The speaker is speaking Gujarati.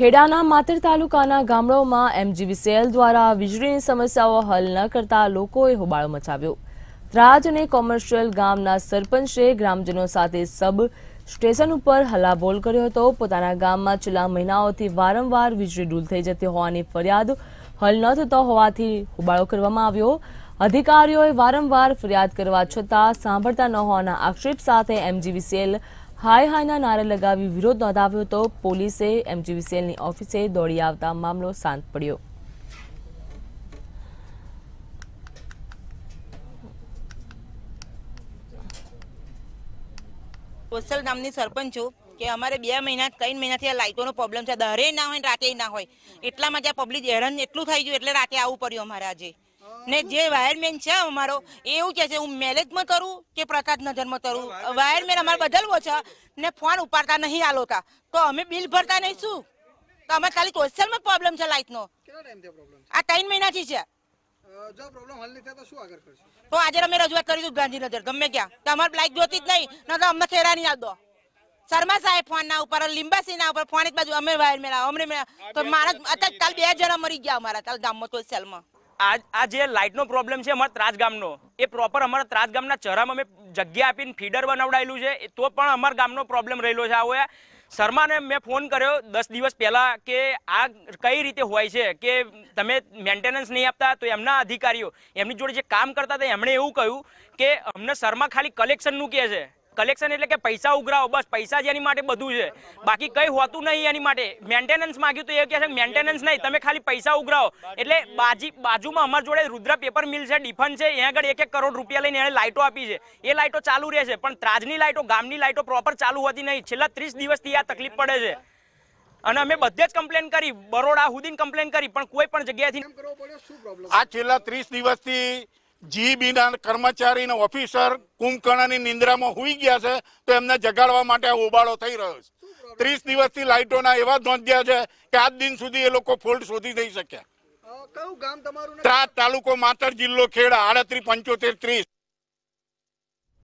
ખેડાના માતર તાલુકાના ગામડાઓમાં એમજીવીસીએલ દ્વારા વીજળીની સમસ્યાઓ હલ ન કરતા લોકોએ હોબાળો મચાવ્યો ત્રાજ અને કોમર્શિયલ ગામના સરપંચે ગ્રામજનો સાથે સબ સ્ટેશન ઉપર હલ્લાબોલ કર્યો હતો પોતાના ગામમાં છેલ્લા મહિનાઓથી વારંવાર વીજળી ડૂલ થઈ જતી હોવાની ફરિયાદ હલ ન થતો હોવાથી હોબાળો કરવામાં આવ્યો અધિકારીઓએ વારંવાર ફરિયાદ કરવા છતાં સાંભળતા ન હોવાના આક્ષેપ સાથે એમજીવીસીએલ હાય હાયના નારા લગાવી વિરોધ નોંધાવ્યો તો પોલીસે એમજીવીસીએલની ઓફિસે દોડી આવતા મામલો શાંત પડ્યો કોસલ નામની સરપંચ છું કે અમારે બે મહિના ત્રણ મહિનાથી આ લાઇટોનો પ્રોબ્લેમ છે દરે ના હોય રાતે ના હોય એટલામાં જ્યાં પબ્લિક હેરાન એટલું થઈ ગયું એટલે રાતે આવવું પડ્યું અમારે આજે ને જે વાયરમેન છે અમારો એ એવું કે છે હું મેરેજમાં કરું કે પ્રકાશના જન્મ કરું વાયરમેન અમારે બદલવો છે ને ફોન ઉપાડતા નહીં આલોતા તો અમે બિલ ભરતા નહીં શું તો અમે ખાલી સોશિયલમાં પ્રોબ્લેમ છે લાઇટનો આ ત્રણ મહિનાથી છે તો આજે અમે રજૂઆત કરીશું ગાંધીનગર ગમે ક્યાં તમારે લાઇટ જોતી જ નહીં તો અમને ફેરા નહીં આવતો શર્મા સાહેબ ફોન ના ઉપર લીંબાસી ના ઉપર ફોન એક બાજુ અમે વાયર મેળા અમને તો મારા અત્યારે કાલ બે જણા મરી ગયા અમારા કાલ ગામમાં તો સેલમાં આ જે લાઇટનો પ્રોબ્લેમ છે અમારા ત્રાજ એ પ્રોપર અમારા ત્રાજ ગામના ચરામાં અમે જગ્યા આપીને ફીડર બનાવડાયેલું છે તો પણ અમારા ગામનો પ્રોબ્લેમ રહેલો છે આવો શર્માને મેં ફોન કર્યો દસ દિવસ પહેલાં કે આ કઈ રીતે હોય છે કે તમે મેન્ટેનન્સ નહીં આપતા તો એમના અધિકારીઓ એમની જોડે જે કામ કરતા હતા એમણે એવું કહ્યું કે અમને શર્મા ખાલી કલેક્શનનું કહે છે કલેક્શન એટલે કે પૈસા ઉઘરાવો બસ પૈસા જ એની માટે બધું છે બાકી કંઈ હોતું નહીં એની માટે મેન્ટેનન્સ માગ્યું તો એ કહે છે મેન્ટેનન્સ નહીં તમે ખાલી પૈસા ઉઘરાવો એટલે બાજી બાજુમાં અમારી જોડે રુદ્ર પેપર મિલ છે ડિફન છે એ આગળ એક એક કરોડ રૂપિયા લઈને એને લાઇટો આપી છે એ લાઇટો ચાલુ રહે છે પણ ત્રાજની લાઇટો ગામની લાઇટો પ્રોપર ચાલુ હોતી નહીં છેલ્લા ત્રીસ દિવસથી આ તકલીફ પડે છે અને અમે બધે જ કમ્પ્લેન કરી બરોડા હુદીન કમ્પ્લેન કરી પણ કોઈ પણ જગ્યાએથી આ છેલ્લા ત્રીસ દિવસથી જીબીના કર્મચારીના ઓફિસર કુંભકર્ણની નિંદ્રામાં હુઈ ગયા છે તો એમને જગાડવા માટે આ ઉબાળો થઈ રહ્યો છે ત્રીસ દિવસથી લાઇટોના એવા નોંધ્યા છે કે આજ દિન સુધી એ લોકો ફોલ્ટ શોધી થઈ શક્યા તાલુકો માતર જિલ્લો ખેડા આડત્રી પંચોતેર ત્રીસ